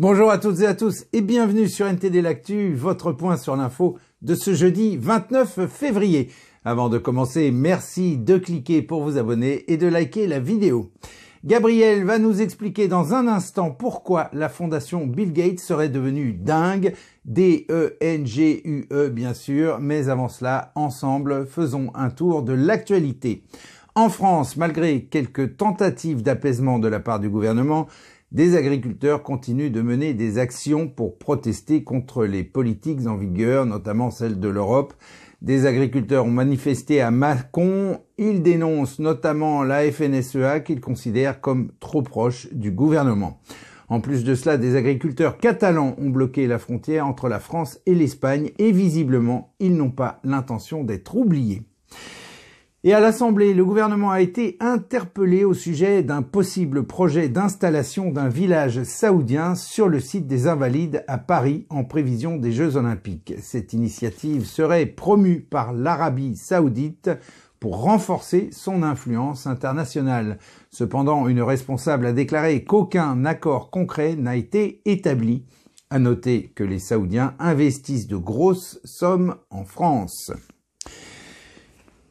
Bonjour à toutes et à tous et bienvenue sur NTD L'Actu, votre point sur l'info de ce jeudi 29 février. Avant de commencer, merci de cliquer pour vous abonner et de liker la vidéo. Gabriel va nous expliquer dans un instant pourquoi la fondation Bill Gates serait devenue dingue, D-E-N-G-U-E e, bien sûr, mais avant cela, ensemble, faisons un tour de l'actualité. En France, malgré quelques tentatives d'apaisement de la part du gouvernement, des agriculteurs continuent de mener des actions pour protester contre les politiques en vigueur, notamment celles de l'Europe. Des agriculteurs ont manifesté à Mâcon. Ils dénoncent notamment la FNSEA qu'ils considèrent comme trop proche du gouvernement. En plus de cela, des agriculteurs catalans ont bloqué la frontière entre la France et l'Espagne et visiblement, ils n'ont pas l'intention d'être oubliés. Et à l'Assemblée, le gouvernement a été interpellé au sujet d'un possible projet d'installation d'un village saoudien sur le site des Invalides à Paris en prévision des Jeux Olympiques. Cette initiative serait promue par l'Arabie saoudite pour renforcer son influence internationale. Cependant, une responsable a déclaré qu'aucun accord concret n'a été établi. À noter que les Saoudiens investissent de grosses sommes en France.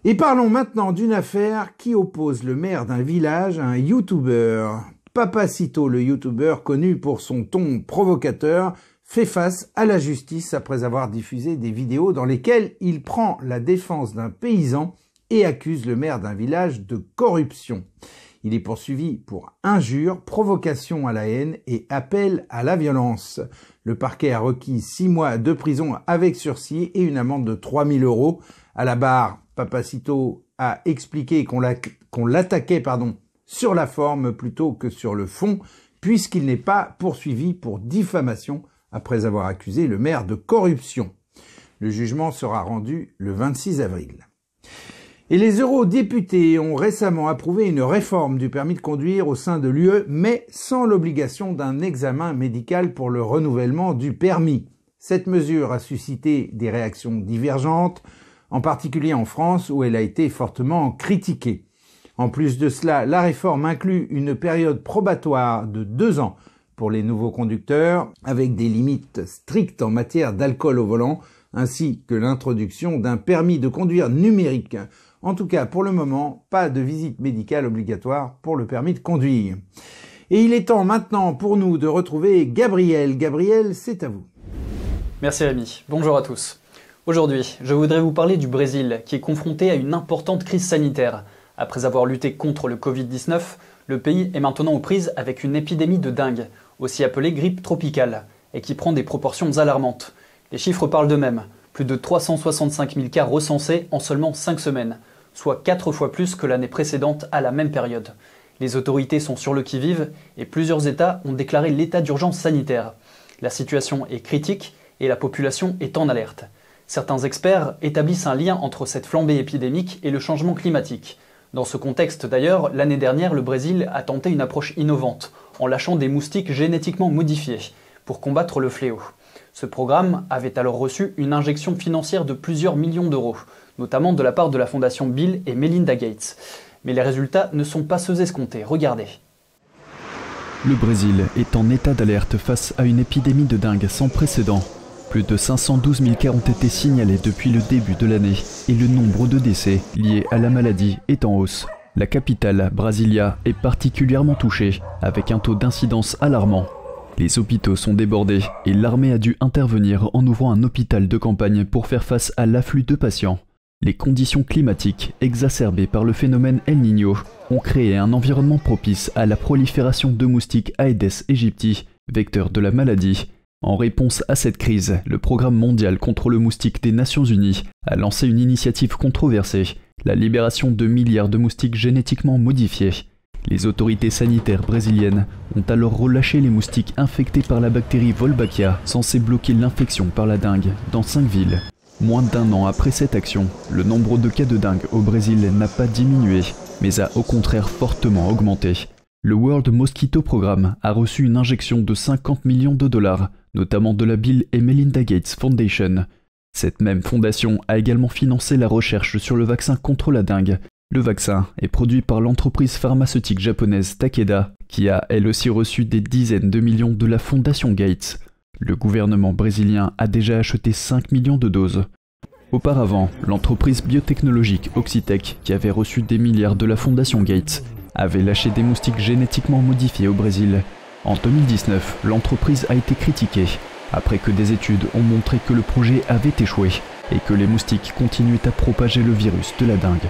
Et parlons maintenant d'une affaire qui oppose le maire d'un village à un YouTuber. Papacito, le youtubeur connu pour son ton provocateur, fait face à la justice après avoir diffusé des vidéos dans lesquelles il prend la défense d'un paysan et accuse le maire d'un village de corruption. Il est poursuivi pour injure, provocation à la haine et appel à la violence. Le parquet a requis six mois de prison avec sursis et une amende de 3000 euros. À la barre, Papacito a expliqué qu'on l'attaquait sur la forme plutôt que sur le fond, puisqu'il n'est pas poursuivi pour diffamation après avoir accusé le maire de corruption. Le jugement sera rendu le 26 avril. Et les eurodéputés ont récemment approuvé une réforme du permis de conduire au sein de l'UE, mais sans l'obligation d'un examen médical pour le renouvellement du permis. Cette mesure a suscité des réactions divergentes, en particulier en France où elle a été fortement critiquée. En plus de cela, la réforme inclut une période probatoire de deux ans pour les nouveaux conducteurs, avec des limites strictes en matière d'alcool au volant, ainsi que l'introduction d'un permis de conduire numérique. En tout cas, pour le moment, pas de visite médicale obligatoire pour le permis de conduire. Et il est temps maintenant pour nous de retrouver Gabriel. Gabriel, c'est à vous. Merci Rémi. Bonjour à tous. Aujourd'hui, je voudrais vous parler du Brésil, qui est confronté à une importante crise sanitaire. Après avoir lutté contre le Covid-19, le pays est maintenant aux prises avec une épidémie de dingue, aussi appelée grippe tropicale, et qui prend des proportions alarmantes. Les chiffres parlent d'eux-mêmes. Plus de 365 000 cas recensés en seulement 5 semaines, soit 4 fois plus que l'année précédente à la même période. Les autorités sont sur le qui-vive et plusieurs États ont déclaré l'état d'urgence sanitaire. La situation est critique et la population est en alerte. Certains experts établissent un lien entre cette flambée épidémique et le changement climatique. Dans ce contexte d'ailleurs, l'année dernière, le Brésil a tenté une approche innovante, en lâchant des moustiques génétiquement modifiés, pour combattre le fléau. Ce programme avait alors reçu une injection financière de plusieurs millions d'euros, notamment de la part de la fondation Bill et Melinda Gates. Mais les résultats ne sont pas ceux escomptés, regardez. Le Brésil est en état d'alerte face à une épidémie de dingue sans précédent. Plus de 512 000 cas ont été signalés depuis le début de l'année et le nombre de décès liés à la maladie est en hausse. La capitale, Brasilia, est particulièrement touchée, avec un taux d'incidence alarmant. Les hôpitaux sont débordés et l'armée a dû intervenir en ouvrant un hôpital de campagne pour faire face à l'afflux de patients. Les conditions climatiques, exacerbées par le phénomène El Niño, ont créé un environnement propice à la prolifération de moustiques Aedes aegypti, vecteur de la maladie, en réponse à cette crise, le Programme mondial contre le moustique des Nations Unies a lancé une initiative controversée, la libération de milliards de moustiques génétiquement modifiés. Les autorités sanitaires brésiliennes ont alors relâché les moustiques infectés par la bactérie Volbachia censée bloquer l'infection par la dengue, dans cinq villes. Moins d'un an après cette action, le nombre de cas de dengue au Brésil n'a pas diminué, mais a au contraire fortement augmenté. Le World Mosquito Programme a reçu une injection de 50 millions de dollars notamment de la Bill et Melinda Gates Foundation. Cette même fondation a également financé la recherche sur le vaccin contre la dengue. Le vaccin est produit par l'entreprise pharmaceutique japonaise Takeda, qui a elle aussi reçu des dizaines de millions de la fondation Gates. Le gouvernement brésilien a déjà acheté 5 millions de doses. Auparavant, l'entreprise biotechnologique Oxitec, qui avait reçu des milliards de la fondation Gates, avait lâché des moustiques génétiquement modifiés au Brésil en 2019, l'entreprise a été critiquée, après que des études ont montré que le projet avait échoué et que les moustiques continuaient à propager le virus de la dengue.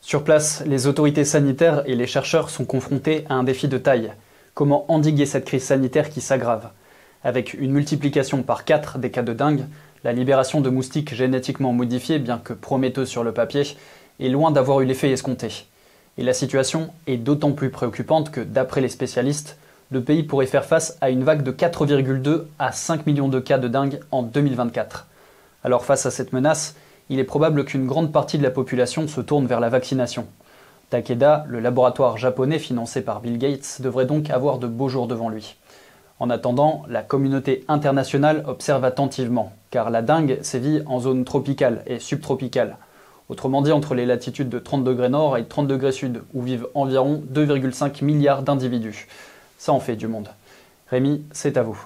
Sur place, les autorités sanitaires et les chercheurs sont confrontés à un défi de taille. Comment endiguer cette crise sanitaire qui s'aggrave Avec une multiplication par 4 des cas de dengue, la libération de moustiques génétiquement modifiés, bien que prometteuse sur le papier, est loin d'avoir eu l'effet escompté. Et la situation est d'autant plus préoccupante que, d'après les spécialistes, le pays pourrait faire face à une vague de 4,2 à 5 millions de cas de dengue en 2024. Alors face à cette menace, il est probable qu'une grande partie de la population se tourne vers la vaccination. Takeda, le laboratoire japonais financé par Bill Gates, devrait donc avoir de beaux jours devant lui. En attendant, la communauté internationale observe attentivement, car la dengue sévit en zone tropicale et subtropicale. Autrement dit, entre les latitudes de 30 degrés nord et 30 degrés sud, où vivent environ 2,5 milliards d'individus. Ça en fait du monde. Rémi, c'est à vous.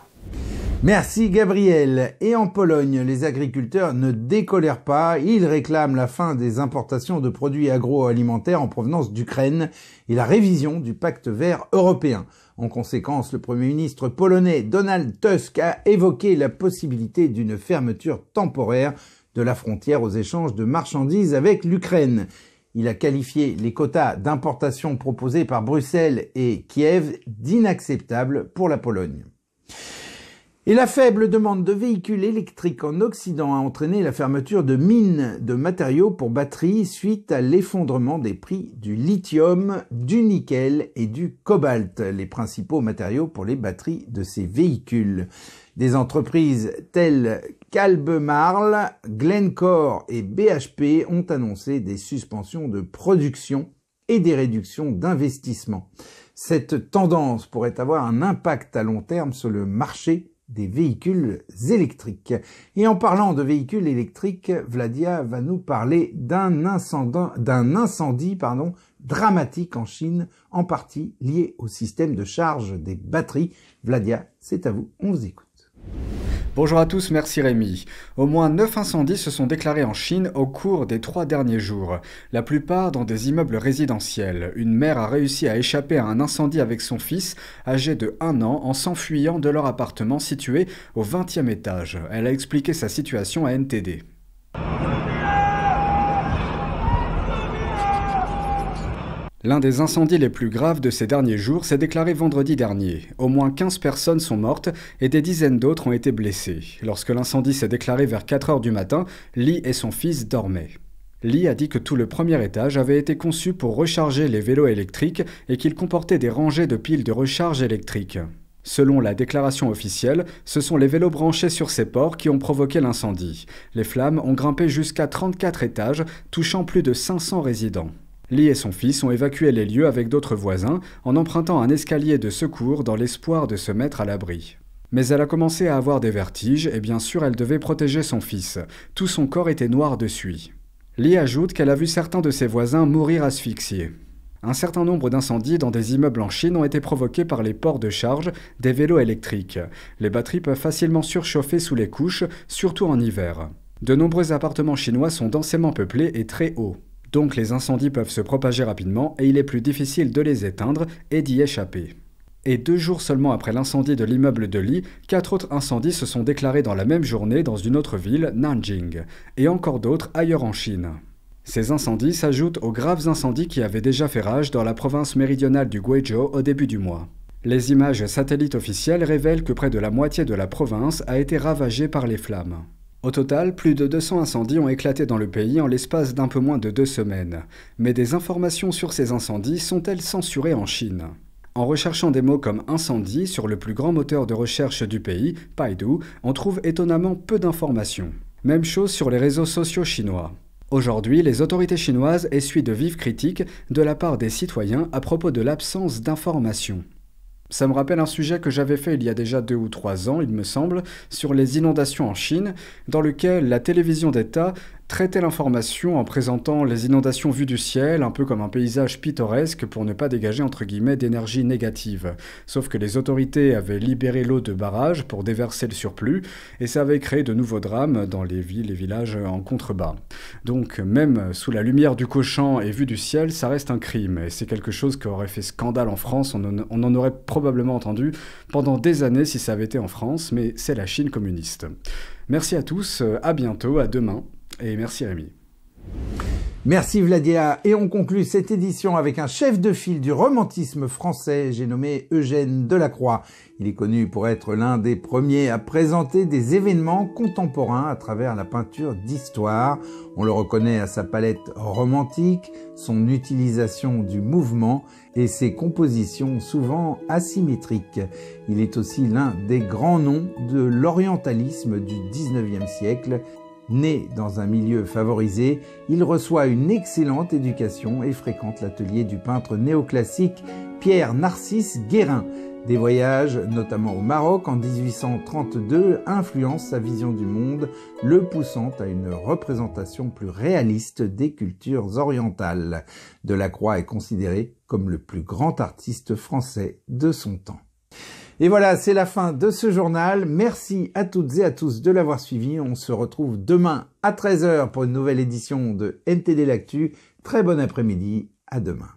Merci Gabriel. Et en Pologne, les agriculteurs ne décolèrent pas. Ils réclament la fin des importations de produits agroalimentaires en provenance d'Ukraine et la révision du pacte vert européen. En conséquence, le Premier ministre polonais Donald Tusk a évoqué la possibilité d'une fermeture temporaire de la frontière aux échanges de marchandises avec l'Ukraine. Il a qualifié les quotas d'importation proposés par Bruxelles et Kiev d'inacceptables pour la Pologne. Et la faible demande de véhicules électriques en Occident a entraîné la fermeture de mines de matériaux pour batteries suite à l'effondrement des prix du lithium, du nickel et du cobalt, les principaux matériaux pour les batteries de ces véhicules. Des entreprises telles Calbemarle, Glencore et BHP ont annoncé des suspensions de production et des réductions d'investissement. Cette tendance pourrait avoir un impact à long terme sur le marché des véhicules électriques. Et en parlant de véhicules électriques, Vladia va nous parler d'un incendie, dramatique en Chine, en partie lié au système de charge des batteries. Vladia, c'est à vous, on vous écoute. Bonjour à tous, merci Rémi. Au moins 9 incendies se sont déclarés en Chine au cours des trois derniers jours, la plupart dans des immeubles résidentiels. Une mère a réussi à échapper à un incendie avec son fils, âgé de 1 an, en s'enfuyant de leur appartement situé au 20e étage. Elle a expliqué sa situation à NTD. L'un des incendies les plus graves de ces derniers jours s'est déclaré vendredi dernier. Au moins 15 personnes sont mortes et des dizaines d'autres ont été blessées. Lorsque l'incendie s'est déclaré vers 4 heures du matin, Lee et son fils dormaient. Lee a dit que tout le premier étage avait été conçu pour recharger les vélos électriques et qu'il comportait des rangées de piles de recharge électrique. Selon la déclaration officielle, ce sont les vélos branchés sur ces ports qui ont provoqué l'incendie. Les flammes ont grimpé jusqu'à 34 étages, touchant plus de 500 résidents. Lee et son fils ont évacué les lieux avec d'autres voisins en empruntant un escalier de secours dans l'espoir de se mettre à l'abri. Mais elle a commencé à avoir des vertiges et bien sûr elle devait protéger son fils. Tout son corps était noir de suie. Lee ajoute qu'elle a vu certains de ses voisins mourir asphyxiés. Un certain nombre d'incendies dans des immeubles en Chine ont été provoqués par les ports de charge des vélos électriques. Les batteries peuvent facilement surchauffer sous les couches, surtout en hiver. De nombreux appartements chinois sont densément peuplés et très hauts donc les incendies peuvent se propager rapidement et il est plus difficile de les éteindre et d'y échapper. Et deux jours seulement après l'incendie de l'immeuble de Li, quatre autres incendies se sont déclarés dans la même journée dans une autre ville, Nanjing, et encore d'autres ailleurs en Chine. Ces incendies s'ajoutent aux graves incendies qui avaient déjà fait rage dans la province méridionale du Guizhou au début du mois. Les images satellites officielles révèlent que près de la moitié de la province a été ravagée par les flammes. Au total, plus de 200 incendies ont éclaté dans le pays en l'espace d'un peu moins de deux semaines. Mais des informations sur ces incendies sont-elles censurées en Chine en recherchant des mots comme incendie sur le plus grand moteur de recherche du pays, Baidu, on trouve étonnamment peu d'informations. Même chose sur les réseaux sociaux chinois. Aujourd'hui, les autorités chinoises essuient de vives critiques de la part des citoyens à propos de l'absence d'informations. Ça me rappelle un sujet que j'avais fait il y a déjà deux ou trois ans, il me semble, sur les inondations en Chine, dans lequel la télévision d'État traiter l'information en présentant les inondations vues du ciel un peu comme un paysage pittoresque pour ne pas dégager entre guillemets d'énergie négative. Sauf que les autorités avaient libéré l'eau de barrage pour déverser le surplus et ça avait créé de nouveaux drames dans les villes et villages en contrebas. Donc même sous la lumière du cochon et vue du ciel, ça reste un crime et c'est quelque chose qui aurait fait scandale en France, on en aurait probablement entendu pendant des années si ça avait été en France, mais c'est la Chine communiste. Merci à tous, à bientôt, à demain et merci Rémi. Merci Vladia. Et on conclut cette édition avec un chef de file du romantisme français, j'ai nommé Eugène Delacroix. Il est connu pour être l'un des premiers à présenter des événements contemporains à travers la peinture d'histoire. On le reconnaît à sa palette romantique, son utilisation du mouvement et ses compositions souvent asymétriques. Il est aussi l'un des grands noms de l'orientalisme du 19e siècle Né dans un milieu favorisé, il reçoit une excellente éducation et fréquente l'atelier du peintre néoclassique Pierre Narcisse Guérin. Des voyages, notamment au Maroc en 1832, influencent sa vision du monde, le poussant à une représentation plus réaliste des cultures orientales. Delacroix est considéré comme le plus grand artiste français de son temps. Et voilà, c'est la fin de ce journal. Merci à toutes et à tous de l'avoir suivi. On se retrouve demain à 13h pour une nouvelle édition de NTD L'Actu. Très bon après-midi. À demain.